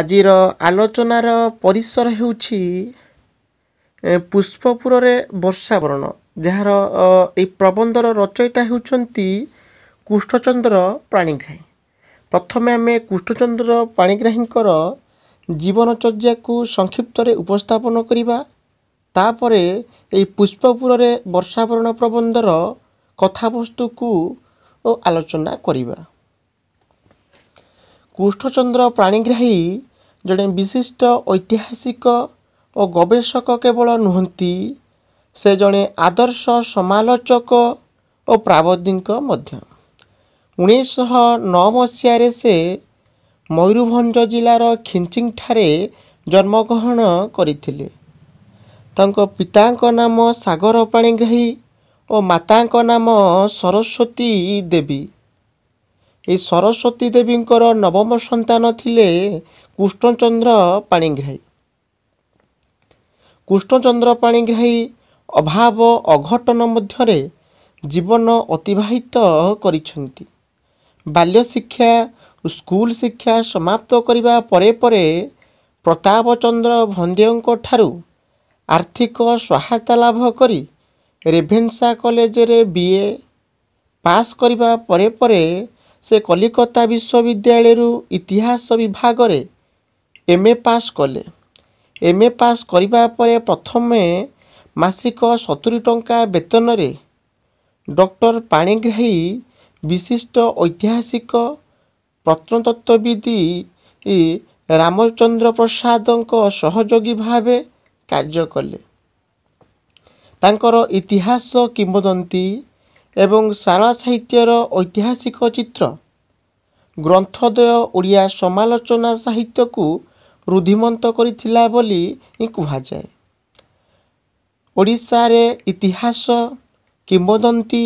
ଆଜିର ଆଲୋଚନାର ପରିସର ହେଉଛି ପୁଷ୍ପପୁରରେ ବର୍ଷାବରଣ ଯାହାର ଏହି ପ୍ରବନ୍ଧର ରଚୟିତା ହେଉଛନ୍ତି କୁଷ୍ଠଚନ୍ଦ୍ର ପାଣିଗ୍ରାହୀ ପ୍ରଥମେ ଆମେ କୁଷ୍ଠଚନ୍ଦ୍ର ପାଣିଗ୍ରାହୀଙ୍କର ଜୀବନଚର୍ଯ୍ୟାକୁ ସଂକ୍ଷିପ୍ତରେ ଉପସ୍ଥାପନ କରିବା ତାପରେ ଏହି ପୁଷ୍ପପୁରରେ ବର୍ଷାବରଣ ପ୍ରବନ୍ଧର କଥାବସ୍ତୁକୁ ଓ ଆଲୋଚନା କରିବା କୁଷ୍ଠଚନ୍ଦ୍ର ପାଣିଗ୍ରାହୀ ଜଣେ ବିଶିଷ୍ଟ ଐତିହାସିକ ଓ ଗବେଷକ କେବଳ ନୁହନ୍ତି ସେ ଜଣେ ଆଦର୍ଶ ସମାଲୋଚକ ଓ ପ୍ରାବଧିକ ମଧ୍ୟ ଉଣେଇଶହ ନଅ ମସିହାରେ ସେ ମୟୂରଭଞ୍ଜ ଜିଲ୍ଲାର ଖିଞ୍ଚିଙ୍ଗଠାରେ ଜନ୍ମଗ୍ରହଣ କରିଥିଲେ ତାଙ୍କ ପିତାଙ୍କ ନାମ ସାଗର ପାଣିଗ୍ରାହୀ ଓ ମାତାଙ୍କ ନାମ ସରସ୍ୱତୀ ଦେବୀ এই ସରସ୍ୱତୀ ଦେବୀଙ୍କର ନବମ ସନ୍ତାନ ଥିଲେ କୃଷ୍ଣଚନ୍ଦ୍ର ପାଣିଗ୍ରାହୀ କୃଷ୍ଣଚନ୍ଦ୍ର ପାଣିଗ୍ରାହୀ ଅଭାବ ଅଘଟନ ମଧ୍ୟରେ ଜୀବନ ଅତିବାହିତ କରିଛନ୍ତି ବାଲ୍ୟ ଶିକ୍ଷା ସ୍କୁଲ ଶିକ୍ଷା ସମାପ୍ତ କରିବା ପରେ ପରେ ପ୍ରତାପ ଚନ୍ଦ୍ର ଭଞ୍ଜଙ୍କ ଠାରୁ ଆର୍ଥିକ ସହାୟତା ଲାଭ କରି ରେଭେନ୍ସା କଲେଜରେ ବି ଏ ପାସ୍ କରିବା ପରେ ପରେ ସେ କଲିକତା ବିଶ୍ୱବିଦ୍ୟାଳୟରୁ ଇତିହାସ ବିଭାଗରେ ଏମ୍ ଏ ପାସ୍ କଲେ ଏମ୍ ଏ ପାସ୍ କରିବା ପରେ ପ୍ରଥମେ ମାସିକ ସତୁରି ଟଙ୍କା ବେତନରେ ଡକ୍ଟର ପାଣିଗ୍ରାହୀ ବିଶିଷ୍ଟ ଐତିହାସିକ ପ୍ରତ୍ନତତ୍ତ୍ୱବିଦ୍ ରାମଚନ୍ଦ୍ର ପ୍ରସାଦଙ୍କ ସହଯୋଗୀ ଭାବେ କାର୍ଯ୍ୟ କଲେ ତାଙ୍କର ଇତିହାସ କିମ୍ବଦନ୍ତୀ ଏବଂ ସାରା ସାହିତ୍ୟର ଐତିହାସିକ ଚିତ୍ର ଗ୍ରନ୍ଥଦ୍ୱୟ ଓଡ଼ିଆ ସମାଲୋଚନା ସାହିତ୍ୟକୁ ରୁଦ୍ଧିମନ୍ତ କରିଥିଲା ବୋଲି କୁହାଯାଏ ଓଡ଼ିଶାରେ ଇତିହାସ କିମ୍ବଦନ୍ତୀ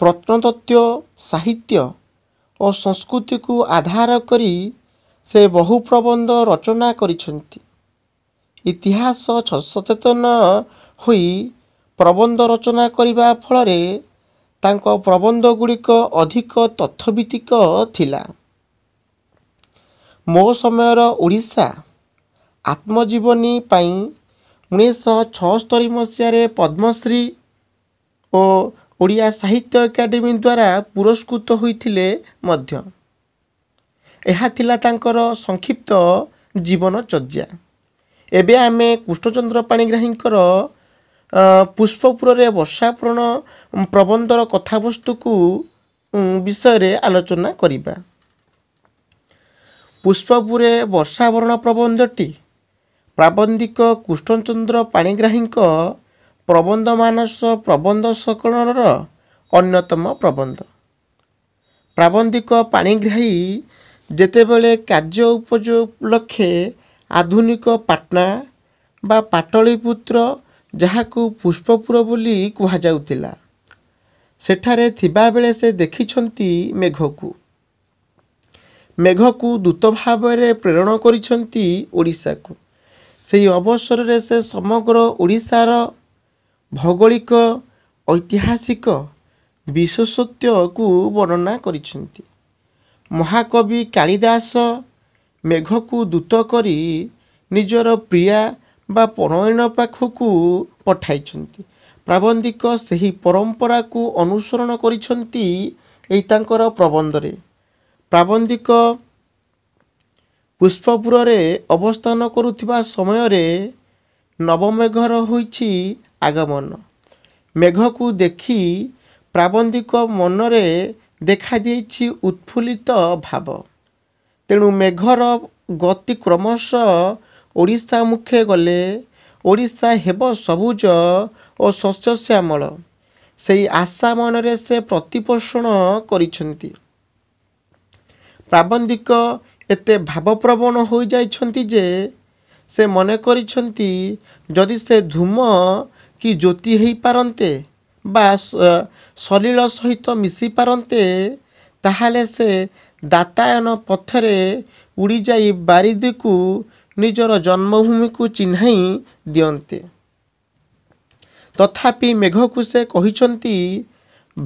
ପ୍ରତ୍ନତତ୍ତ୍ୱ ସାହିତ୍ୟ ଓ ସଂସ୍କୃତିକୁ ଆଧାର କରି ସେ ବହୁ ପ୍ରବନ୍ଧ ରଚନା କରିଛନ୍ତି ଇତିହାସ ସଚେତନ ହୋଇ ପ୍ରବନ୍ଧ ରଚନା କରିବା ଫଳରେ ତାଙ୍କ ପ୍ରବନ୍ଧ ଗୁଡ଼ିକ ଅଧିକ ତଥ୍ୟଭିତ୍ତିକ ଥିଲା ମୋ ସମୟର ଓଡ଼ିଶା ଆତ୍ମଜୀବନୀ ପାଇଁ ଉଣେଇଶହ ଛଅସ୍ତରି ମସିହାରେ ପଦ୍ମଶ୍ରୀ ଓ ଓଡ଼ିଆ ସାହିତ୍ୟ ଏକାଡେମୀ ଦ୍ୱାରା ପୁରସ୍କୃତ ହୋଇଥିଲେ ମଧ୍ୟ ଏହା ଥିଲା ତାଙ୍କର ସଂକ୍ଷିପ୍ତ ଜୀବନ ଚର୍ଯ୍ୟା ଏବେ ଆମେ କୃଷ୍ଣଚନ୍ଦ୍ର ପାଣିଗ୍ରାହୀଙ୍କର ପୁଷ୍ପପୁରରେ ବର୍ଷାପୂରଣ ପ୍ରବନ୍ଧର କଥାବସ୍ତୁକୁ ବିଷୟରେ ଆଲୋଚନା କରିବା ପୁଷ୍ପପୁରେ ବର୍ଷାବରଣ ପ୍ରବନ୍ଧଟି ପ୍ରାବନ୍ଧିକ କୃଷ୍ଣଚନ୍ଦ୍ର ପାଣିଗ୍ରାହୀଙ୍କ ପ୍ରବନ୍ଧ ମାନସ ପ୍ରବନ୍ଧ ସକଳନର ଅନ୍ୟତମ ପ୍ରବନ୍ଧ ପ୍ରାବନ୍ଧିକ ପାଣିଗ୍ରାହୀ ଯେତେବେଳେ କାର୍ଯ୍ୟ ଉପଯୋଗ ଲକ୍ଷେ ଆଧୁନିକ ପାଟନା ବା ପାଟଳୀପୁତ୍ର ଯାହାକୁ ପୁଷ୍ପପୁର ବୋଲି କୁହାଯାଉଥିଲା ସେଠାରେ ଥିବାବେଳେ ସେ ଦେଖିଛନ୍ତି ମେଘକୁ ମେଘକୁ ଦୂତ ଭାବରେ ପ୍ରେରଣ କରିଛନ୍ତି ଓଡ଼ିଶାକୁ ସେହି ଅବସରରେ ସେ ସମଗ୍ର ଓଡ଼ିଶାର ଭୌଗୋଳିକ ଐତିହାସିକ ବିଶେଷତ୍ୱକୁ ବର୍ଣ୍ଣନା କରିଛନ୍ତି ମହାକବି କାଳିଦାସ ମେଘକୁ ଦୂତ କରି ନିଜର ପ୍ରିୟା ବା ପ୍ରଣୟନ ପାଖକୁ ପଠାଇଛନ୍ତି ପ୍ରାବନ୍ଧିକ ସେହି ପରମ୍ପରାକୁ ଅନୁସରଣ କରିଛନ୍ତି ଏଇ ତାଙ୍କର ପ୍ରବନ୍ଧରେ ପ୍ରାବନ୍ଧିକ ପୁଷ୍ପପୁରରେ ଅବସ୍ଥାନ କରୁଥିବା ସମୟରେ ନବମେଘର ହୋଇଛି ଆଗମନ ମେଘକୁ ଦେଖି ପ୍ରାବନ୍ଧିକ ମନରେ ଦେଖାଦେଇଛି ଉତ୍ଫୁଲ୍ଲିତ ଭାବ ତେଣୁ ମେଘର ଗତି କ୍ରମଶଃ ଓଡ଼ିଶା ମୁଖେ ଗଲେ ଓଡ଼ିଶା ହେବ ସବୁଜ ଓ ଶସ୍ୟଶ୍ୟାମଳ ସେଇ ଆଶା ମନରେ ସେ ପ୍ରତିପୋଷଣ କରିଛନ୍ତି ପ୍ରାବନ୍ଧିକ ଏତେ ଭାବପ୍ରବଣ ହୋଇଯାଇଛନ୍ତି ଯେ ସେ ମନେ କରିଛନ୍ତି ଯଦି ସେ ଧୂମ କି ଜ୍ୟୋତି ହେଇପାରନ୍ତେ ବା ସଲିଳ ସହିତ ମିଶିପାରନ୍ତେ ତାହେଲେ ସେ ଦାତାୟନ ପଥରେ ଉଡ଼ିଯାଇ ବାରିଦିକୁ ନିଜର ଜନ୍ମଭୂମିକୁ ଚିହ୍ନାଇ ଦିଅନ୍ତେ ତଥାପି ମେଘକୁ ସେ କହିଛନ୍ତି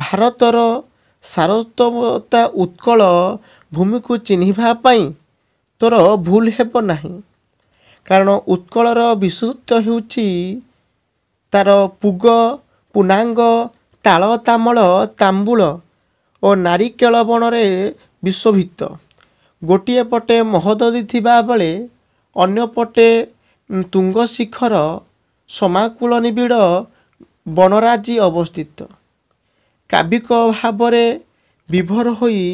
ଭାରତର ସାରତ୍ୱତା ଉତ୍କଳ ଭୂମିକୁ ଚିହ୍ନିବା ପାଇଁ ତୋର ଭୁଲ ହେବ ନାହିଁ କାରଣ ଉତ୍କଳର ବିଶୁତ୍ୱ ହେଉଛି ତା'ର ପୁଗ ପୁନାଙ୍ଗ ତାଳତାମଳ ତାମ୍ବୁଳ ଓ ନାରିକେଳ ବଣରେ ବିଶୋଭିତ ଗୋଟିଏ ପଟେ ମହୋଦଧି ବେଳେ ଅନ୍ୟପଟେ ତୁଙ୍ଗ ଶିଖର ସମାକୁଳ ନିବିଡ଼ ବଣରାଜି ଅବସ୍ଥିତ କାବିକ ଭାବରେ ବିଭୋର ହୋଇ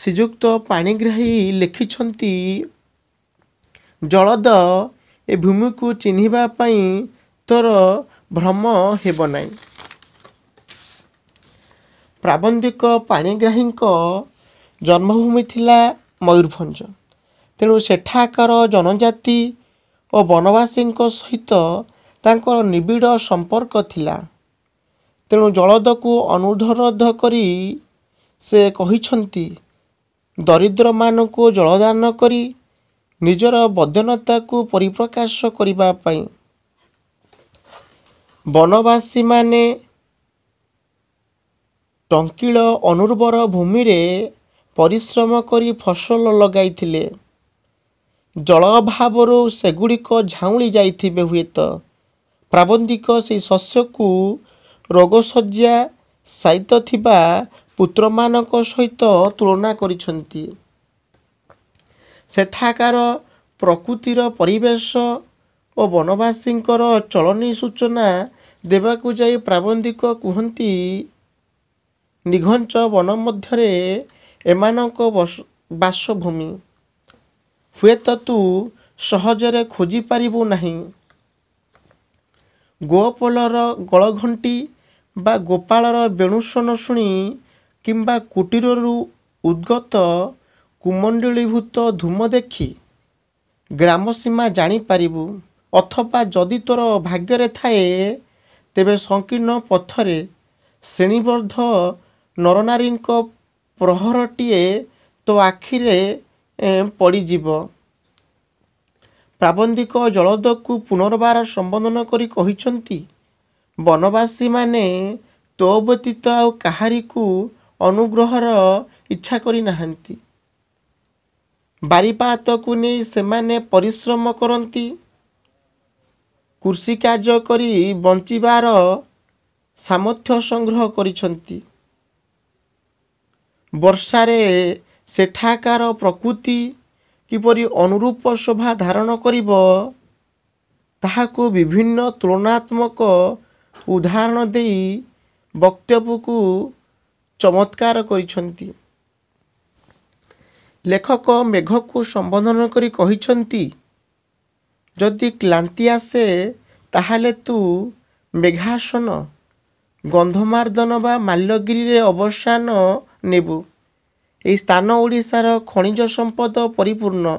ଶ୍ରୀଯୁକ୍ତ ପାଣିଗ୍ରାହୀ ଲେଖିଛନ୍ତି ଜଳଦ ଏ ଭୂମିକୁ ଚିହ୍ନିବା ପାଇଁ ତୋର ଭ୍ରମ ହେବ ନାହିଁ ପ୍ରାବନ୍ଧିକ ପାଣିଗ୍ରାହୀଙ୍କ ଜନ୍ମଭୂମି ଥିଲା ମୟୂରଭଞ୍ଜ ତେଣୁ ସେଠାକାର ଜନଜାତି ଓ ବନବାସୀଙ୍କ ସହିତ ତାଙ୍କର ନିବିଡ଼ ସମ୍ପର୍କ ଥିଲା ତେଣୁ ଜଳଦକୁ ଅନୁରୋଧ କରି ସେ କହିଛନ୍ତି ଦରିଦ୍ରମାନଙ୍କୁ ଜଳଦାନ କରି ନିଜର ବଦ୍ୟନତାକୁ ପରିପ୍ରକାଶ କରିବା ପାଇଁ ବନବାସୀମାନେ ଟଙ୍କିଳ ଅନୁର୍ବର ଭୂମିରେ ପରିଶ୍ରମ କରି ଫସଲ ଲଗାଇଥିଲେ ଜଳ ଅଭାବରୁ ସେଗୁଡ଼ିକ ଝାଉଁଳି ଯାଇଥିବେ ହୁଏତ ପ୍ରାବନ୍ଧିକ ସେହି ଶସ୍ୟକୁ ରୋଗଶଯ୍ୟା ସାଇତ ଥିବା ପୁତ୍ରମାନଙ୍କ ସହିତ ତୁଳନା କରିଛନ୍ତି ସେଠାକାର ପ୍ରକୃତିର ପରିବେଶ ଓ ବନବାସୀଙ୍କର ଚଳନୀ ସୂଚନା ଦେବାକୁ ଯାଇ ପ୍ରାବନ୍ଧିକ କୁହନ୍ତି ନିଘଞ୍ଚ ବନ ମଧ୍ୟରେ ଏମାନଙ୍କ ବାସଭୂମି ହୁଏତ ତୁ ସହଜରେ ଖୋଜିପାରିବୁ ନାହିଁ ଗୋପୋଲର ଗଳଘଣ୍ଟି ବା ଗୋପାଳର ବେଣୁସ୍ୱନ ଶୁଣି କିମ୍ବା କୁଟୀରରୁ ଉଦ୍ଗତ କୁମଣ୍ଡଳୀଭୂତ ଧୂମ ଦେଖି ଗ୍ରାମସୀମା ଜାଣିପାରିବୁ ଅଥବା ଯଦି ତୋର ଭାଗ୍ୟରେ ଥାଏ ତେବେ ସଂକୀର୍ଣ୍ଣ ପଥରେ ଶ୍ରେଣୀବଦ୍ଧ ନରନାରୀଙ୍କ ପ୍ରହରଟିଏ ତୋ ଆଖିରେ ପଡ଼ିଯିବ ପ୍ରାବନ୍ଧିକ ଜଳଦକୁ ପୁନର୍ବାର ସମ୍ବୋଧନ କରି କହିଛନ୍ତି ବନବାସୀମାନେ ତୋ ବ୍ୟତୀତ ଆଉ କାହାରିକୁ ଅନୁଗ୍ରହର ଇଚ୍ଛା କରିନାହାନ୍ତି ବାରିପାତକୁ ନେଇ ସେମାନେ ପରିଶ୍ରମ କରନ୍ତି କୃଷିକାର୍ଯ୍ୟ କରି ବଞ୍ଚିବାର ସାମର୍ଥ୍ୟ ସଂଗ୍ରହ କରିଛନ୍ତି ବର୍ଷାରେ ସେଠାକାର ପ୍ରକୃତି କିପରି ଅନୁରୂପ ଶୋଭା ଧାରଣ କରିବ ତାହାକୁ ବିଭିନ୍ନ ତୁଳନାତ୍ମକ ଉଦାହରଣ ଦେଇ ବକ୍ତବ୍ୟକୁ ଚମତ୍କାର କରିଛନ୍ତି ଲେଖକ ମେଘକୁ ସମ୍ବୋଧନ କରି କହିଛନ୍ତି ଯଦି କ୍ଲାନ୍ତି ଆସେ ତାହେଲେ ତୁ ମେଘାସନ ଗନ୍ଧମାର୍ଦ୍ଦନ ବା ମାଲ୍ୟଗିରିରେ ଅବସାନ ନେବୁ ଏହି ସ୍ଥାନ ଓଡ଼ିଶାର ଖଣିଜ ସମ୍ପଦ ପରିପୂର୍ଣ୍ଣ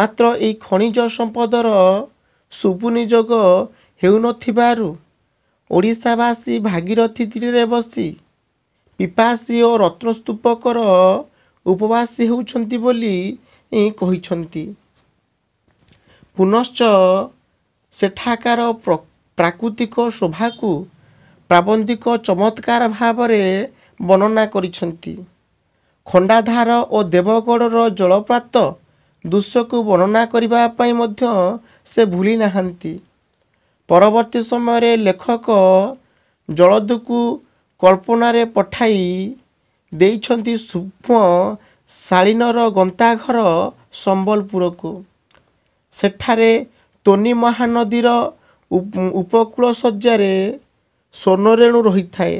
ମାତ୍ର ଏହି ଖଣିଜ ସମ୍ପଦର ସୁବୁନିଯୋଗ ହେଉନଥିବାରୁ ଓଡ଼ିଶାବାସୀ ଭାଗିରଥିରେ ବସି ପିପାସୀ ଓ ରତ୍ନସ୍ତୂପକର ଉପବାସୀ ହେଉଛନ୍ତି ବୋଲି କହିଛନ୍ତି ପୁନଶ୍ଚ ସେଠାକାର ପ୍ରାକୃତିକ ଶୋଭାକୁ ପ୍ରାବନ୍ଧିକ ଚମତ୍କାର ଭାବରେ ବର୍ଣ୍ଣନା କରିଛନ୍ତି ଖଣ୍ଡାଧାର ଓ ଦେବଗଡ଼ର ଜଳପ୍ରାତ ଦୃଶ୍ୟକୁ ବର୍ଣ୍ଣନା କରିବା ପାଇଁ ମଧ୍ୟ ସେ ଭୁଲି ନାହାନ୍ତି ପରବର୍ତ୍ତୀ ସମୟରେ ଲେଖକ ଜଳଦୁକୁ କଳ୍ପନାରେ ପଠାଇ ଦେଇଛନ୍ତି ସୂକ୍ଷ୍ମ ଶାଳୀନର ଗନ୍ତାଘର ସମ୍ବଲପୁରକୁ ସେଠାରେ ତୋନି ମହାନଦୀର ଉପକୂଳ ଶଯ୍ୟାରେ ସ୍ୱର୍ଣ୍ଣରେଣୁ ରହିଥାଏ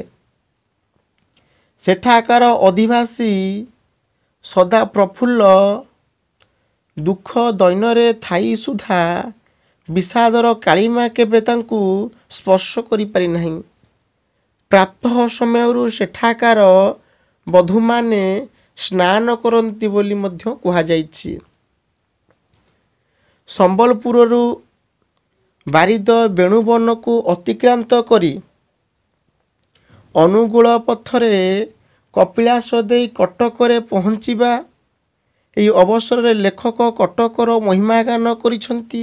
ସେଠାକାର ଅଧିବାସୀ ସଦା ପ୍ରଫୁଲ୍ଲ ଦୁଃଖ ଦୈନରେ ଥାଇ ସୁଦ୍ଧା ବିଷାଦର କାଳିମା କେବେ ତାଙ୍କୁ ସ୍ପର୍ଶ କରିପାରିନାହିଁ ପ୍ରାପ୍ୟ ସମୟରୁ ସେଠାକାର ବଧୂମାନେ ସ୍ନାନ କରନ୍ତି ବୋଲି ମଧ୍ୟ କୁହାଯାଇଛି ସମ୍ବଲପୁରରୁ ବାରିଦ ବେଣୁବନକୁ ଅତିକ୍ରାନ୍ତ କରି ଅନୁଗୁଳ ପଥରେ କପିଳାସ ଦେଇ କଟକରେ ପହଞ୍ଚିବା ଏହି ଅବସରରେ ଲେଖକ କଟକର ମହିମା ଗାନ କରିଛନ୍ତି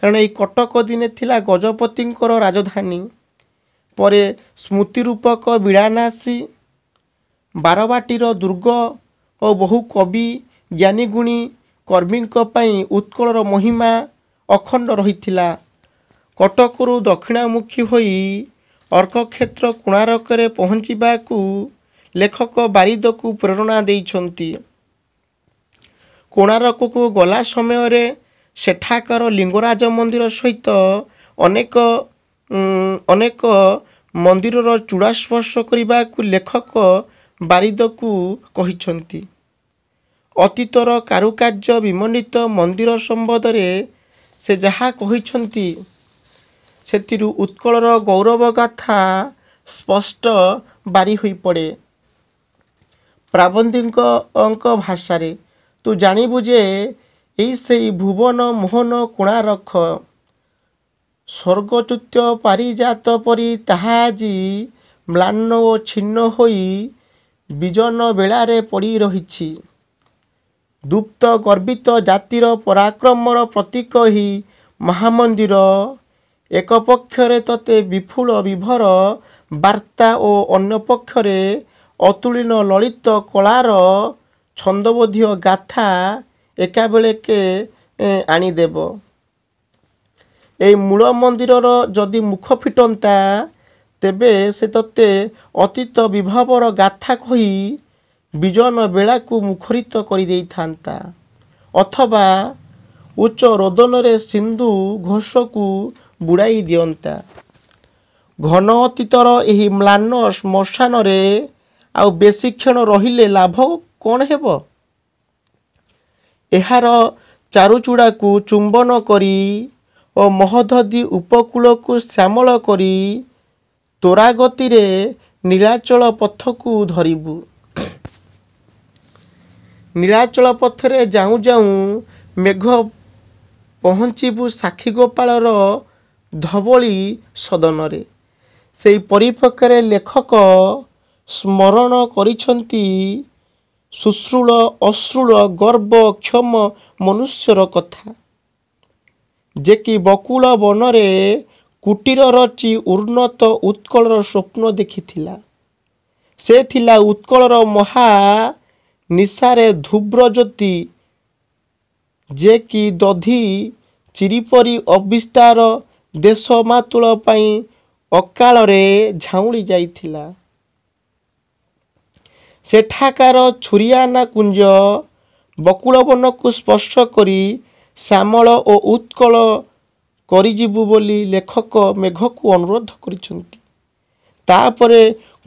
କାରଣ ଏହି କଟକ ଦିନେ ଥିଲା ଗଜପତିଙ୍କର ରାଜଧାନୀ ପରେ ସ୍ମୃତି ରୂପକ ବିଡ଼ାନାସୀ ବାରବାଟୀର ଦୁର୍ଗ ଓ ବହୁ କବି ଜ୍ଞାନୀଗୁଣୀ କର୍ମୀଙ୍କ ପାଇଁ ଉତ୍କଳର ମହିମା ଅଖଣ୍ଡ ରହିଥିଲା କଟକରୁ ଦକ୍ଷିଣାମୁଖୀ ହୋଇ ଅର୍କକ୍ଷେତ୍ର କୋଣାର୍କରେ ପହଞ୍ଚିବାକୁ ଲେଖକ ବାରିଦକୁ ପ୍ରେରଣା ଦେଇଛନ୍ତି କୋଣାର୍କକୁ ଗଲା ସମୟରେ ସେଠାକାର ଲିଙ୍ଗରାଜ ମନ୍ଦିର ସହିତ ଅନେକ ଅନେକ ମନ୍ଦିରର ଚୂଡ଼ାସ୍ପର୍ଶ କରିବାକୁ ଲେଖକ ବାରିଦକୁ କହିଛନ୍ତି ଅତୀତର କାରୁକାର୍ଯ୍ୟ ବିମନିତ ମନ୍ଦିର ସମ୍ବନ୍ଧରେ ସେ ଯାହା କହିଛନ୍ତି ସେଥିରୁ ଉତ୍କଳର ଗୌରବ ଗାଥା ସ୍ପଷ୍ଟ ବାରି ହୋଇପଡ଼େ ପ୍ରାବନ୍ଧିକଙ୍କ ଭାଷାରେ ତୁ ଜାଣିବୁ ଯେ ଏଇ ସେଇ ଭୁବନ ମୋହନ କୋଣାରଖ ସ୍ୱର୍ଗଚ୍ୟୁତ ପାରିଜାତ ପରି ତାହା ଆଜି ମ୍ଳାନ ଓ ଛିନ୍ନ ହୋଇ ବିଜନ ବେଳାରେ ପଡ଼ି ରହିଛି ଦୁପ୍ତ ଗର୍ବିତ ଜାତିର ପରାକ୍ରମର ପ୍ରତୀକ ଏହି ମହାମନ୍ଦିର ଏକ ପକ୍ଷରେ ତୋତେ ବିପୁଳ ବିଭୋର ବାର୍ତ୍ତା ଓ ଅନ୍ୟ ପକ୍ଷରେ ଅତୁଳୀନ ଲଳିତ କଳାର ଛନ୍ଦବୋଧ୍ୟ ଗାଥା ଏକାବେଳେକେ ଆଣିଦେବ ଏହି ମୂଳ ମନ୍ଦିରର ଯଦି ମୁଖ ଫିଟନ୍ତା ତେବେ ସେ ତୋତେ ଅତୀତ ବିଭବର ଗାଥା କହି ବିଜନ ବେଳାକୁ ମୁଖରିତ କରିଦେଇଥାନ୍ତା ଅଥବା ଉଚ୍ଚ ରୋଦନରେ ସିନ୍ଧୁ ଘୋଷକୁ ବୁଡ଼ାଇ ଦିଅନ୍ତା ଘନ ଅତୀତର ଏହି ମ୍ଲାନ ଶ୍ମଶାନରେ ଆଉ ବେଶୀ ରହିଲେ ଲାଭ କ'ଣ ହେବ ଏହାର ଚାରୁଚୂଡ଼ାକୁ ଚୁମ୍ବନ କରି ଓ ମହଧଦି ଉପକୂଳକୁ ଶ୍ୟାମଳ କରି ତୋରା ଗତିରେ ନୀଳାଚଳ ପଥକୁ ଧରିବୁ ନୀଳାଚଳ ପଥରେ ଯାଉଁ ଯାଉଁ ମେଘ ପହଞ୍ଚିବୁ ସାକ୍ଷୀ ଗୋପାଳର ଧବଳି ସଦନରେ ସେହି ପରିପ୍ରେକ୍ଷୀରେ ଲେଖକ ସ୍ମରଣ କରିଛନ୍ତି ଶୁଶ୍ରୁଳ ଅଶ୍ରୁଳ ଗର୍ବକ୍ଷମ ମନୁଷ୍ୟର କଥା ଯେ କି ବକୁଳ ବନରେ କୁଟୀର ରଚି ଉନ୍ନତ ଉତ୍କଳର ସ୍ୱପ୍ନ ଦେଖିଥିଲା ସେ ଥିଲା ଉତ୍କଳର ମହା ନିଶାରେ ଧୂବ୍ରଜ୍ୟୋତି ଯେ କି ଦଧି ଚିରିପରି ଅବିସ୍ତାର ଦେଶ ମାତୁଳ ପାଇଁ ଅକାଳରେ ଝାଉଁଳି ଯାଇଥିଲା ସେଠାକାର ଛୁରିଆନା କୁଞ୍ଜ ବକୁଳବନକୁ ସ୍ପର୍ଶ କରି ଶ୍ୟାମଳ ଓ ଉତ୍କଳ କରିଯିବୁ ବୋଲି ଲେଖକ ମେଘକୁ ଅନୁରୋଧ କରିଛନ୍ତି ତାପରେ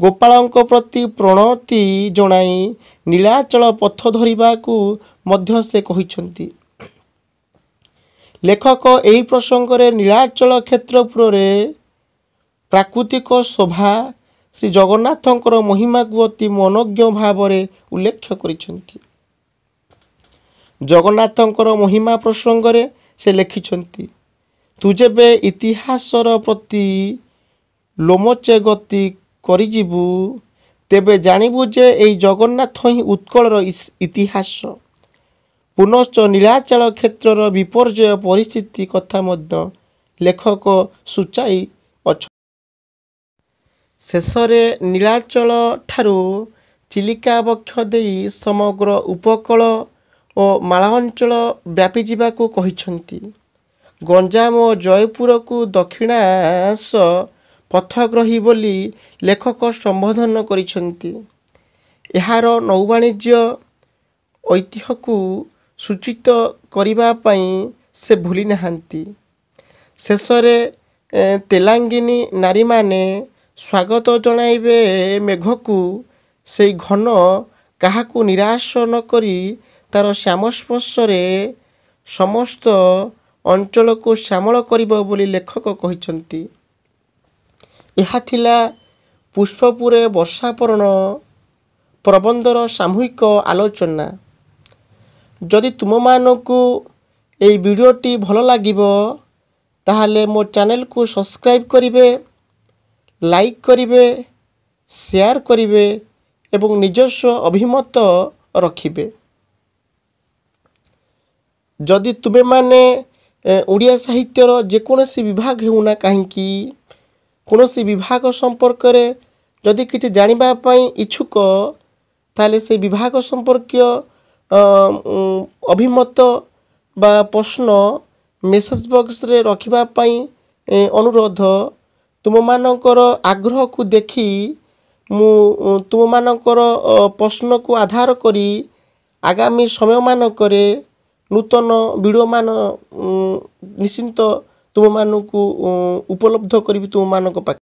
ଗୋପାଳଙ୍କ ପ୍ରତି ପ୍ରଣତି ଜଣାଇ ନୀଳାଚଳ ପଥ ଧରିବାକୁ ମଧ୍ୟ ସେ କହିଛନ୍ତି ଲେଖକ ଏହି ପ୍ରସଙ୍ଗରେ ନୀଳାଚଳ କ୍ଷେତ୍ରପୁରରେ ପ୍ରାକୃତିକ ଶୋଭା ଶ୍ରୀ ଜଗନ୍ନାଥଙ୍କର ମହିମାକୁ ଅତି ମନୋଜ୍ଞ ଭାବରେ ଉଲ୍ଲେଖ କରିଛନ୍ତି ଜଗନ୍ନାଥଙ୍କର ମହିମା ପ୍ରସଙ୍ଗରେ ସେ ଲେଖିଛନ୍ତି ତୁ ଯେବେ ଇତିହାସର ପ୍ରତି ଲୋମଚେ ଗତି କରିଯିବୁ ତେବେ ଜାଣିବୁ ଯେ ଏହି ଜଗନ୍ନାଥ ହିଁ ଉତ୍କଳର ଇତିହାସ ପୁନଶ୍ଚ ନୀଳାଚଳ କ୍ଷେତ୍ରର ବିପର୍ଯ୍ୟୟ ପରିସ୍ଥିତି କଥା ମଧ୍ୟ ଲେଖକ ସୂଚାଇ ଅଛନ୍ତି ଶେଷରେ ନୀଳାଚଳ ଠାରୁ ଚିଲିକା ବକ୍ଷ ଦେଇ ସମଗ୍ର ଉପକୂଳ ଓ ମାଳ ଅଞ୍ଚଳ ବ୍ୟାପିଯିବାକୁ କହିଛନ୍ତି ଗଞ୍ଜାମ ଓ ଜୟପୁରକୁ ଦକ୍ଷିଣାଶ ପଥ ଗ୍ରହୀ ବୋଲି ଲେଖକ ସମ୍ବୋଧନ କରିଛନ୍ତି ଏହାର ନୌବାଣିଜ୍ୟ ଐତିହ୍ୟକୁ ସୂଚିତ କରିବା ପାଇଁ ସେ ଭୁଲି ନାହାନ୍ତି ଶେଷରେ ତେଲାଙ୍ଗିନୀ ନାରୀମାନେ ସ୍ୱାଗତ ଜଣାଇବେ ମେଘକୁ ସେଇ ଘନ କାହାକୁ ନିରାଶ ନକରି ତା'ର ଶ୍ୟାମସ୍ପର୍ଶରେ ସମସ୍ତ ଅଞ୍ଚଳକୁ ଶ୍ୟାମଳ କରିବ ବୋଲି ଲେଖକ କହିଛନ୍ତି ଏହା ଥିଲା ପୁଷ୍ପପୁରେ ବର୍ଷାପରଣ ପ୍ରବନ୍ଧର ସାମୂହିକ ଆଲୋଚନା ଯଦି ତୁମମାନଙ୍କୁ ଏହି ଭିଡ଼ିଓଟି ଭଲ ଲାଗିବ ତାହେଲେ ମୋ ଚ୍ୟାନେଲ୍କୁ ସବସ୍କ୍ରାଇବ୍ କରିବେ ଲାଇକ୍ କରିବେ ସେୟାର୍ କରିବେ ଏବଂ ନିଜସ୍ୱ ଅଭିମତ ରଖିବେ ଯଦି ତୁମେମାନେ ଓଡ଼ିଆ ସାହିତ୍ୟର ଯେକୌଣସି ବିଭାଗ ହେଉନା କାହିଁକି କୌଣସି ବିଭାଗ ସମ୍ପର୍କରେ ଯଦି କିଛି ଜାଣିବା ପାଇଁ ଇଚ୍ଛୁକ ତାହେଲେ ସେ ବିଭାଗ ସମ୍ପର୍କୀୟ ଅଭିମତ ବା ପ୍ରଶ୍ନ ମେସେଜ୍ ବକ୍ସରେ ରଖିବା ପାଇଁ ଅନୁରୋଧ ତୁମମାନଙ୍କର ଆଗ୍ରହକୁ ଦେଖି ମୁଁ ତୁମମାନଙ୍କର ପ୍ରଶ୍ନକୁ ଆଧାର କରି ଆଗାମୀ ସମୟମାନଙ୍କରେ ନୂତନ ଭିଡ଼ିଓମାନ ନିଶ୍ଚିନ୍ତ ତୁମମାନଙ୍କୁ ଉପଲବ୍ଧ କରିବି ତୁମମାନଙ୍କ ପାଖରେ